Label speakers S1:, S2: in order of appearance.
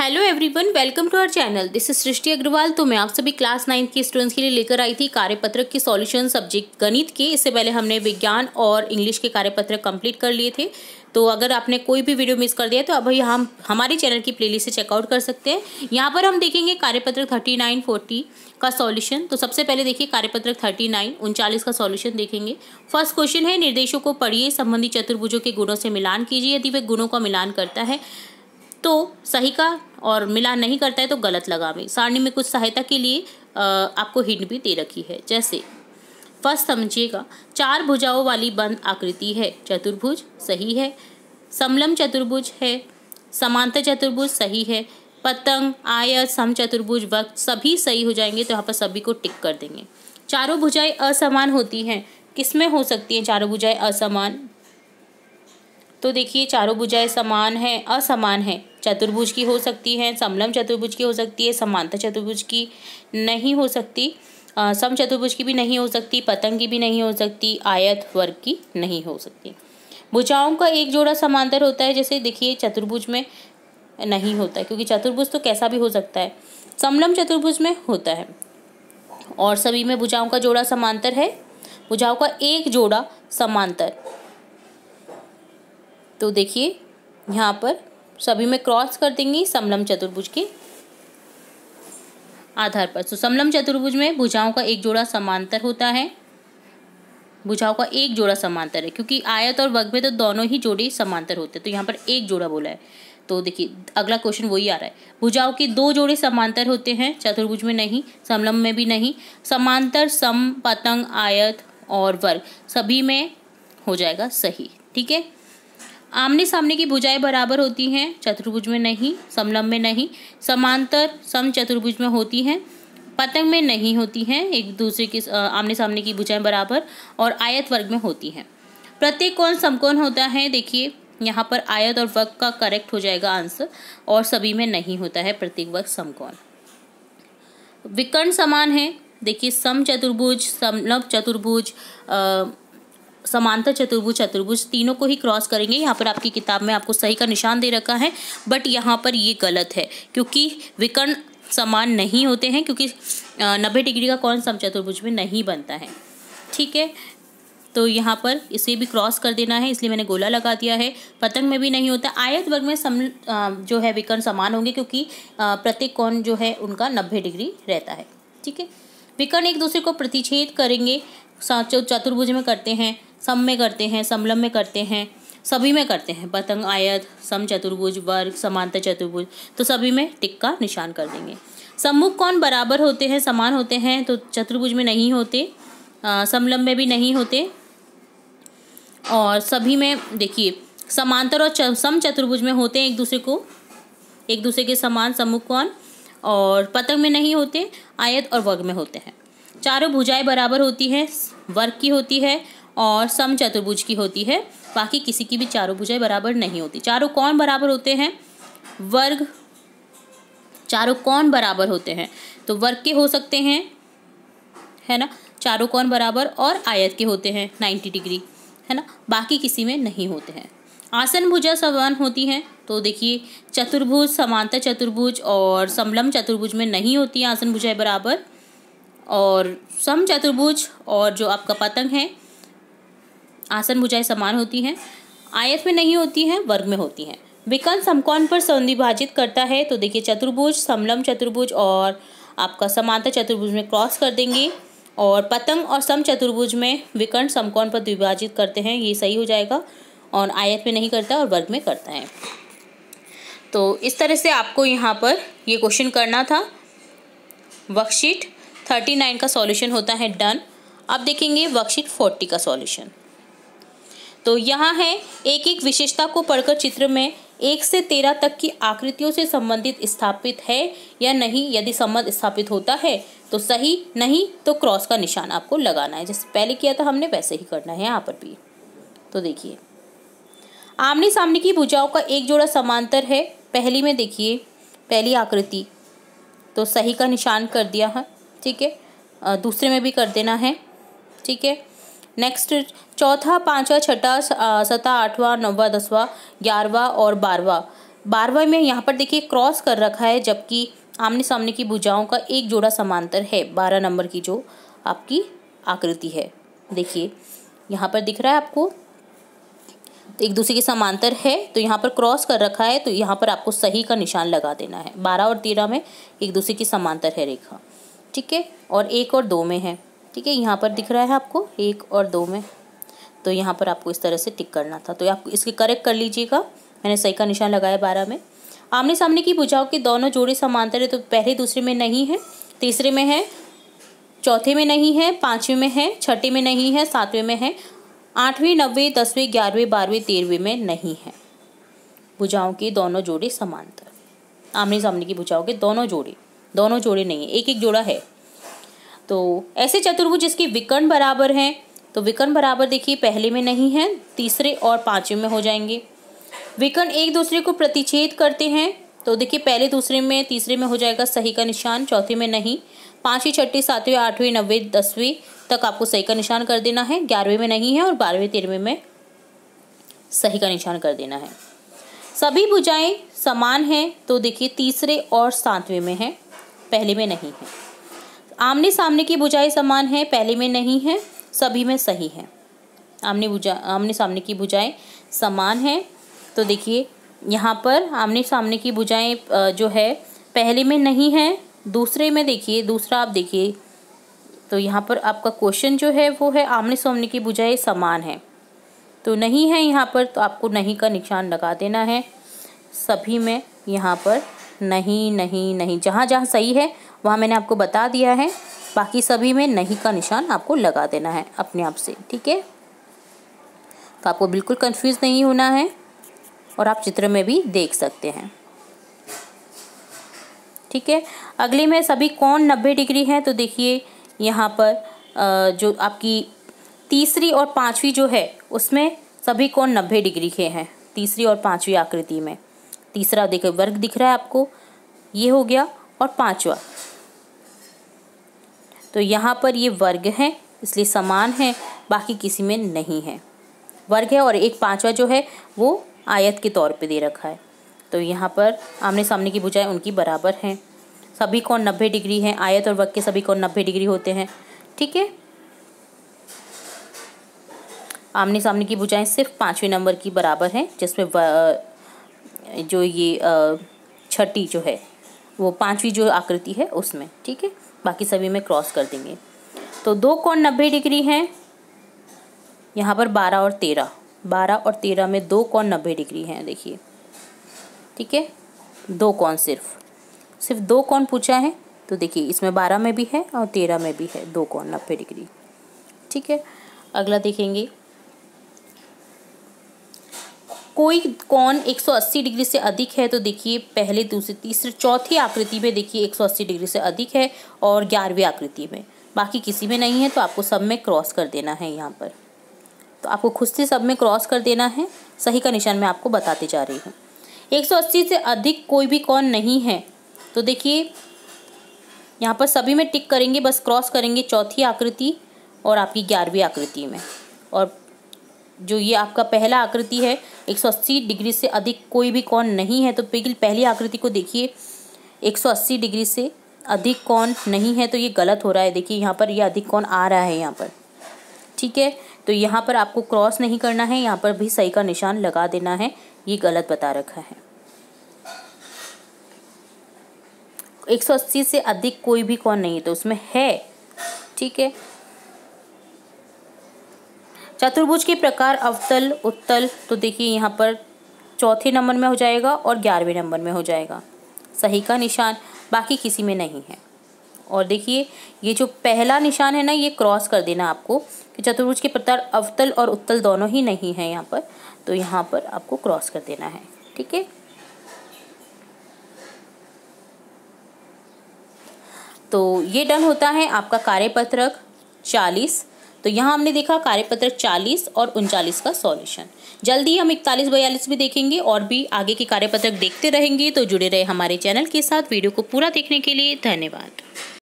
S1: hello everyone welcome to our channel this is Srishti Agarwal तो मैं आप सभी क्लास नाइन्थ के स्टूडेंट्स के लिए लेकर आई थी कार्यपत्रक के सॉल्यूशन सब्जेक्ट गणित के इससे पहले हमने विज्ञान और इंग्लिश के कार्यपत्रक कंप्लीट कर लिए थे तो अगर आपने कोई भी वीडियो मिस कर दिया तो अभी हम हमारे चैनल की प्लेलिस्ट से चेकआउट कर सकते हैं यहाँ पर हम देखेंगे कार्यपत्रक थर्टी नाइन फोर्टी का सॉल्यूशन तो सबसे पहले देखिए कार्यपत्रक थर्टी नाइन उनचालीस का सॉल्यूशन देखेंगे फर्स्ट क्वेश्चन है निर्देशों को पढ़िए संबंधी चतुर्भुजों के गुणों से मिलान कीजिए यदि वे गुणों का मिलान करता है तो सही का और मिला नहीं करता है तो गलत लगा में सारणी में कुछ सहायता के लिए आपको हिंट भी दे रखी है जैसे फर्स्ट समझिएगा चार भुजाओं वाली बंद आकृति है चतुर्भुज सही है समलम चतुर्भुज है समांतर चतुर्भुज सही है पतंग आयत सम चतुर्भुज वक्त सभी सही हो जाएंगे तो यहाँ पर सभी को टिक कर देंगे चारों भुजाएं असमान होती हैं किसमें हो सकती हैं चारों भुजाएं असमान तो देखिए चारों भुजाएं समान हैं असमान हैं चतुर्भुज की हो सकती है समलम चतुर्भुज की हो सकती है समांतर चतुर्भुज की नहीं हो सकती सम चतुर्भुज की भी नहीं हो सकती पतंग की भी नहीं हो सकती आयत वर्ग की नहीं हो सकती भुजाओं का एक जोड़ा समांतर होता है जैसे देखिए चतुर्भुज में नहीं होता क्योंकि चतुर्भुज तो कैसा भी हो सकता है समलम चतुर्भुज में होता है और सभी में भुजाओं का जोड़ा समांतर है भुजाओं का एक जोड़ा समांतर तो देखिए यहाँ पर सभी में क्रॉस कर देंगी समलम चतुर्भुज के आधार पर तो समलम चतुर्भुज में भुजाओं का एक जोड़ा समांतर होता है भुजाओं का एक जोड़ा समांतर है क्योंकि आयत और वर्ग में तो दोनों ही जोड़े समांतर होते हैं तो यहाँ पर एक जोड़ा बोला है तो देखिए अगला क्वेश्चन वही आ रहा है भुजाओं के दो जोड़े समांतर होते हैं चतुर्भुज में नहीं समलम में भी नहीं समांतर सम पतंग आयत और वर्ग सभी में हो जाएगा सही ठीक है आमने सामने की भुजाएं बराबर होती हैं चतुर्भुज में नहीं समलम्ब में नहीं समांतर सम चतुर्भुज में होती हैं पतंग में नहीं होती हैं एक दूसरे की आमने सामने की भुजाएं बराबर और आयत वर्ग में होती हैं प्रत्येक कोण समकोण होता है देखिए यहाँ पर आयत और वर्ग का करेक्ट हो जाएगा आंसर और सभी में नहीं होता है प्रत्येक वर्ग समकोण विकर्ण समान है देखिए सम चतुर्भुज समलभ चतुर्भुज समांतर चतुर्भुज चतुर्भुज तीनों को ही क्रॉस करेंगे यहाँ पर आपकी किताब में आपको सही का निशान दे रखा है बट यहाँ पर ये गलत है क्योंकि विकर्ण समान नहीं होते हैं क्योंकि नब्बे डिग्री का कौन समचतुर्भुज में नहीं बनता है ठीक है तो यहाँ पर इसे भी क्रॉस कर देना है इसलिए मैंने गोला लगा दिया है पतंग में भी नहीं होता आयत वर्ग में सम जो है विकर्ण समान होंगे क्योंकि प्रत्येक कौन जो है उनका नब्बे डिग्री रहता है ठीक है विकर्ण एक दूसरे को प्रतिच्छेद करेंगे साँचो चतुर्भुज में करते हैं सम में करते हैं समलम में करते हैं सभी में करते हैं पतंग आयत सम चतुर्भुज वर्ग समांतर चतुर्भुज तो सभी में टिक का निशान कर देंगे सम्मुख कौन बराबर होते हैं समान होते हैं तो चतुर्भुज में नहीं होते समलम में भी नहीं होते और सभी में देखिए समांतर और सम चतुर्भुज में होते हैं एक दूसरे को एक दूसरे के समान सम्मुख कौन और पतंग में नहीं होते आयत और वर्ग में होते हैं चारों भुजाएं बराबर होती है वर्ग की होती है और सम चतुर्भुज की होती है बाकी किसी की भी चारों भुजाएं बराबर नहीं होती चारों कौन बराबर होते हैं वर्ग चारों कौन बराबर होते हैं तो वर्ग के हो सकते हैं है ना चारों कौन बराबर और आयत के होते हैं नाइन्टी डिग्री है ना बाकी किसी में नहीं होते हैं आसन भुजा समान होती हैं तो देखिए चतुर्भुज समांतर चतुर्भुज और समलम चतुर्भुज में नहीं होती आसन भुजाएं बराबर और सम चतुर्भुज और जो आपका पतंग है आसन भुजाएं समान होती हैं आयत में नहीं होती हैं वर्ग में होती हैं विकर्ण समकोण पर संविभाजित करता है तो देखिए चतुर्भुज समलम चतुर्भुज और आपका समांतर चतुर्भुज में क्रॉस कर देंगे और पतंग और सम चतुर्भुज में विकर्ण समकोण पर विभाजित करते हैं ये सही हो जाएगा और आयत में नहीं करता और वर्ग में करता है तो इस तरह से आपको यहाँ पर ये क्वेश्चन करना था वर्कशीट थर्टी नाइन का सॉल्यूशन होता है डन अब देखेंगे वर्कशीट फोर्टी का सॉल्यूशन तो यहाँ है एक एक विशेषता को पढ़कर चित्र में एक से तेरह तक की आकृतियों से संबंधित स्थापित है या नहीं यदि संबंध स्थापित होता है तो सही नहीं तो क्रॉस का निशान आपको लगाना है जैसे पहले किया था हमने वैसे ही करना है यहाँ पर भी तो देखिए आमने सामने की भुजाओं का एक जोड़ा समांतर है पहली में देखिए पहली आकृति तो सही का निशान कर दिया है ठीक है दूसरे में भी कर देना है ठीक है नेक्स्ट चौथा पाँचवा छठा सता आठवा नौवा दसवा ग्यारहवा और बारहवा बारहवा में यहाँ पर देखिए क्रॉस कर रखा है जबकि आमने सामने की भुजाओं का एक जोड़ा समांतर है बारह नंबर की जो आपकी आकृति है देखिए यहाँ पर दिख रहा है आपको एक दूसरे के समांतर है तो यहाँ पर क्रॉस कर रखा है तो यहाँ पर आपको सही का निशान लगा देना है बारह और तेरह में एक दूसरे की समांतर है रेखा ठीक है और एक और दो में है ठीक है यहाँ पर दिख रहा है आपको एक और दो में तो यहाँ पर आपको इस तरह से टिक करना था तो आप इसके करेक्ट कर लीजिएगा मैंने सही का निशान लगाया बारह में आमने सामने की बुझाव के दोनों जोड़े समांतर है तो पहले दूसरे में नहीं है तीसरे में है चौथे में नहीं है पाँचवें में है छठे में नहीं है सातवें में है आठवीं नब्बे दसवीं ग्यारहवीं बारहवीं तेरहवीं में नहीं है भुजाओं के दोनों जोड़े समांतर आमने सामने की भुजाओं के दोनों जोड़े दोनों जोड़े नहीं है एक एक जोड़ा है तो ऐसे चतुर्भुज जिसके विकर्ण बराबर हैं तो विकर्ण बराबर देखिए पहले में नहीं है तीसरे और पाँचवें में हो जाएंगे विकर्ण एक दूसरे को प्रतिच्छेद करते हैं तो देखिए पहले दूसरे में तीसरे में हो जाएगा सही का निशान चौथे में नहीं पाँचवीं छठी सातवीं आठवीं नब्बे दसवीं तक आपको सही का निशान कर देना है ग्यारहवें में नहीं है और बारहवें तेरहवें में सही का निशान कर देना है सभी भुजाएं समान हैं तो देखिए तीसरे और सातवें में है पहले में नहीं है आमने सामने की बुझाई समान है पहले में नहीं है सभी में सही है आमने बुझा आमने सामने की बुझाएँ समान है तो देखिए यहाँ पर आमने सामने की बुझाएँ जो है पहले में नहीं है दूसरे में देखिए दूसरा आप देखिए तो यहाँ पर आपका क्वेश्चन जो है वो है आमने सामने की बुझाएँ समान है तो नहीं है यहाँ पर तो आपको नहीं का निशान लगा देना है सभी में यहाँ पर नहीं नहीं नहीं जहाँ जहाँ सही है वहाँ मैंने आपको बता दिया है बाकी सभी में नहीं का निशान आपको लगा देना है अपने आप से ठीक है तो आपको बिल्कुल कंफ्यूज नहीं होना है और आप चित्र में भी देख सकते हैं ठीक है अगले में सभी कौन नब्बे डिग्री हैं तो देखिए यहाँ पर जो आपकी तीसरी और पाँचवीं जो है उसमें सभी कौन नब्बे डिग्री के हैं तीसरी और पाँचवीं आकृति में तीसरा देखो वर्ग दिख रहा है आपको ये हो गया और पांचवा तो यहाँ पर ये वर्ग है इसलिए समान है बाकी किसी में नहीं है वर्ग है और एक पांचवा जो है वो आयत के तौर पे दे रखा है तो यहाँ पर आमने सामने की भुजाएं उनकी बराबर हैं सभी कौन नब्बे डिग्री हैं आयत और वर्ग के सभी कौन नब्बे डिग्री होते हैं ठीक है आमने सामने की भुजाएं सिर्फ पाँचवें नंबर की बराबर हैं जिसमें जो ये छठी जो है वो पांचवी जो आकृति है उसमें ठीक है बाकी सभी में क्रॉस कर देंगे तो दो कोण नब्बे डिग्री हैं यहाँ पर बारह और तेरह बारह और तेरह में दो कोण नब्बे डिग्री हैं देखिए ठीक है दो कोण सिर्फ सिर्फ दो कोण पूछा है तो देखिए इसमें बारह में भी है और तेरह में भी है दो कोण नब्बे डिग्री ठीक है अगला देखेंगे कोई कौन 180 डिग्री से अधिक है तो देखिए पहले दूसरे तीसरे चौथी आकृति में देखिए 180 डिग्री से अधिक है और ग्यारहवीं आकृति में बाकी किसी में नहीं है तो आपको सब में क्रॉस कर देना है यहाँ पर तो आपको खुद से सब में क्रॉस कर देना है सही का निशान मैं आपको बताते जा रही हूँ 180 से अधिक कोई भी कौन नहीं है तो देखिए यहाँ पर सभी में टिक करेंगे बस क्रॉस करेंगे चौथी आकृति और आपकी ग्यारहवीं आकृति में और जो ये आपका पहला आकृति है 180 डिग्री से अधिक कोई भी कौन नहीं है तो बिल्कुल पहली आकृति को देखिए 180 डिग्री से अधिक कौन नहीं है तो ये गलत हो रहा है देखिए यहाँ पर ये अधिक कौन आ रहा है यहाँ पर ठीक है तो यहाँ पर आपको क्रॉस नहीं करना है यहाँ पर भी सही का निशान लगा देना है ये गलत बता रखा है 180 से अधिक कोई भी कौन नहीं है तो उसमें है ठीक है चतुर्भुज के प्रकार अवतल उत्तल तो देखिए यहाँ पर चौथे नंबर में हो जाएगा और ग्यारहवें नंबर में हो जाएगा सही का निशान बाकी किसी में नहीं है और देखिए ये जो पहला निशान है ना ये क्रॉस कर देना आपको कि चतुर्भुज के प्रकार अवतल और उत्तल दोनों ही नहीं है यहाँ पर तो यहाँ पर आपको क्रॉस कर देना है ठीक है तो ये डन होता है आपका कार्यपत्रक चालीस तो यहाँ हमने देखा कार्यपत्र 40 और उनचालीस का सॉल्यूशन जल्दी हम इकतालीस बयालीस भी देखेंगे और भी आगे के कार्यपत्रक देखते रहेंगे तो जुड़े रहे हमारे चैनल के साथ वीडियो को पूरा देखने के लिए धन्यवाद